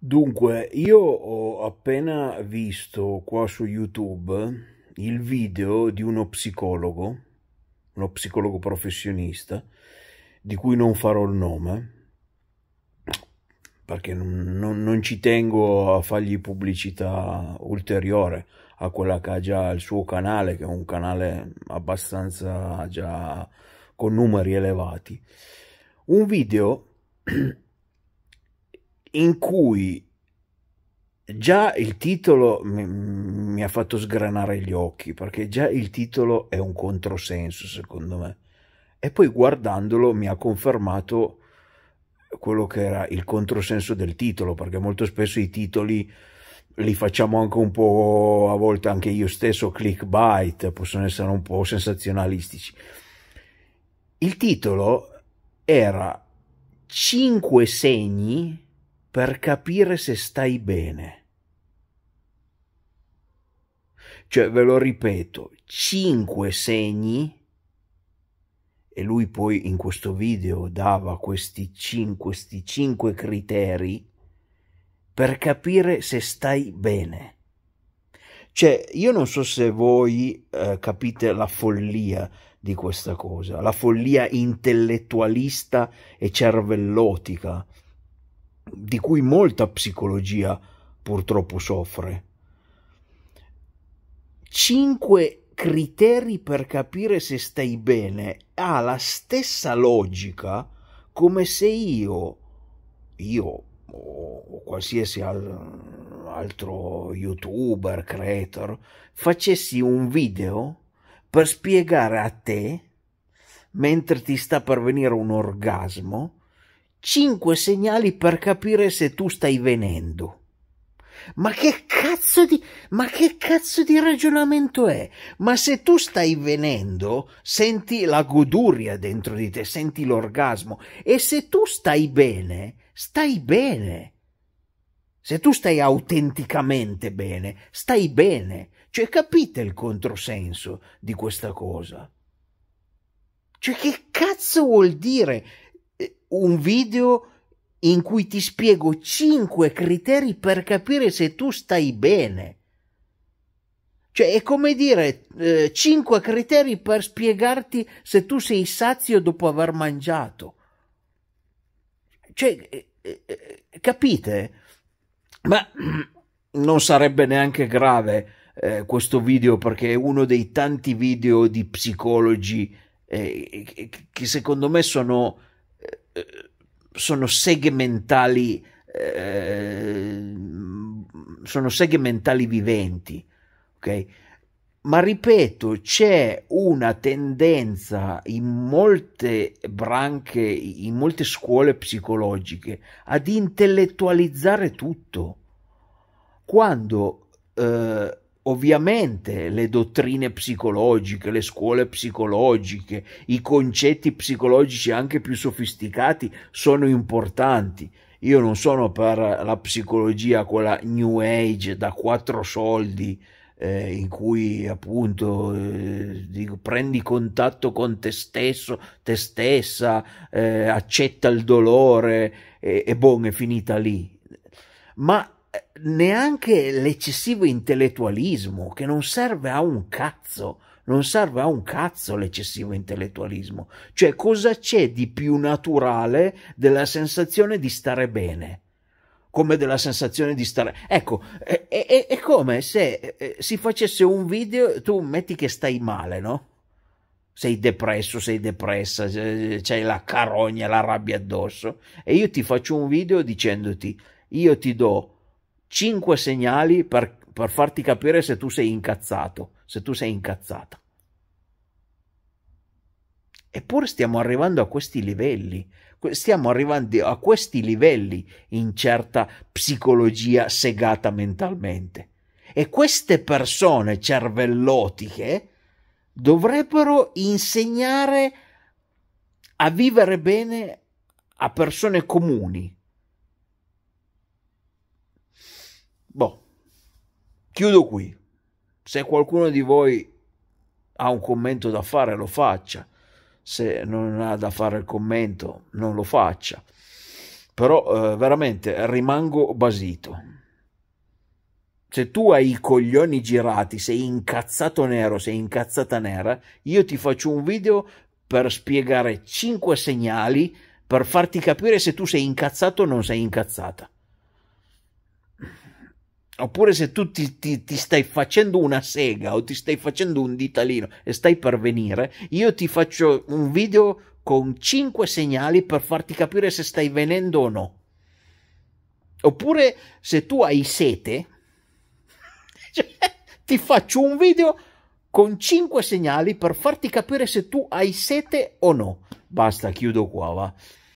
Dunque, io ho appena visto qua su YouTube il video di uno psicologo, uno psicologo professionista, di cui non farò il nome, perché non, non, non ci tengo a fargli pubblicità ulteriore a quella che ha già il suo canale, che è un canale abbastanza già con numeri elevati. Un video in cui già il titolo mi, mi, ha fatto sgranare gli occhi, perché già il titolo è un controsenso secondo me. E poi guardandolo mi ha confermato quello che era il controsenso del titolo, perché molto spesso i titoli li facciamo anche un po', a volte anche io stesso, clickbait, possono essere un po' sensazionalistici. Il titolo era 5 segni per capire se stai bene. Cioè, ve lo ripeto, cinque segni e lui poi in questo video dava questi cinque, questi 5 criteri per capire se stai bene. Cioè, io non so se voi eh, capite la follia di questa cosa, la follia intellettualista e cervellotica di cui molta psicologia purtroppo soffre. Cinque criteri per capire se stai bene ha la stessa logica come se io, io o qualsiasi altro youtuber, creator, facessi un video per spiegare a te, mentre ti sta per venire un orgasmo, cinque segnali per capire se tu stai venendo. Ma che cazzo di, ma che cazzo di ragionamento è? Ma se tu stai venendo, senti la goduria dentro di te, senti l'orgasmo. E se tu stai bene, stai bene. Se tu stai autenticamente bene, stai bene. Cioè capite il controsenso di questa cosa? Cioè che cazzo vuol dire un video in cui ti spiego 5 criteri per capire se tu stai bene. Cioè, è come dire eh, 5 criteri per spiegarti se tu sei sazio dopo aver mangiato. Cioè, eh, eh, capite? Ma non sarebbe neanche grave eh, questo video perché è uno dei tanti video di psicologi eh, che secondo me sono eh, sono segmentali, eh, sono segmentali viventi, ok? Ma ripeto, c'è una tendenza in molte branche, in molte scuole psicologiche ad intellettualizzare tutto, quando eh, Ovviamente le dottrine psicologiche, le scuole psicologiche, i concetti psicologici anche più sofisticati sono importanti. Io non sono per la psicologia quella new age da quattro soldi eh, in cui appunto eh, dico, prendi contatto con te stesso, te stessa, eh, accetta il dolore e, e boh, è finita lì. Ma neanche l'eccessivo intellettualismo che non serve a un cazzo. Non serve a un cazzo l'eccessivo intellettualismo. Cioè, cosa c'è di più naturale della sensazione di stare bene? come della sensazione di stare. Ecco, è, è, è come se eh, si facesse un video, tu metti che stai male, no? Sei depresso, sei depressa, c'hai la carogna, la rabbia addosso. E io ti faccio un video dicendoti, io ti do 5 segnali per, per farti capire se tu sei incazzato, se tu sei incazzata. Eppure stiamo arrivando a questi livelli, stiamo arrivando a questi livelli in certa psicologia segata mentalmente. E queste persone cervellotiche dovrebbero insegnare a vivere bene a persone comuni, boh, chiudo qui. Se qualcuno di voi ha un commento da fare, lo faccia. Se non ha da fare il commento, non lo faccia. Però eh, veramente rimango basito. Se tu hai i coglioni girati, sei incazzato nero, sei incazzata nera, io ti faccio un video per spiegare 5 segnali per farti capire se tu sei incazzato o non sei incazzata. Oppure se tu ti, ti, ti, stai facendo una sega o ti stai facendo un ditalino e stai per venire, io ti faccio un video con 5 segnali per farti capire se stai venendo o no. Oppure se tu hai sete, cioè, ti faccio un video con 5 segnali per farti capire se tu hai sete o no. Basta, chiudo qua, va.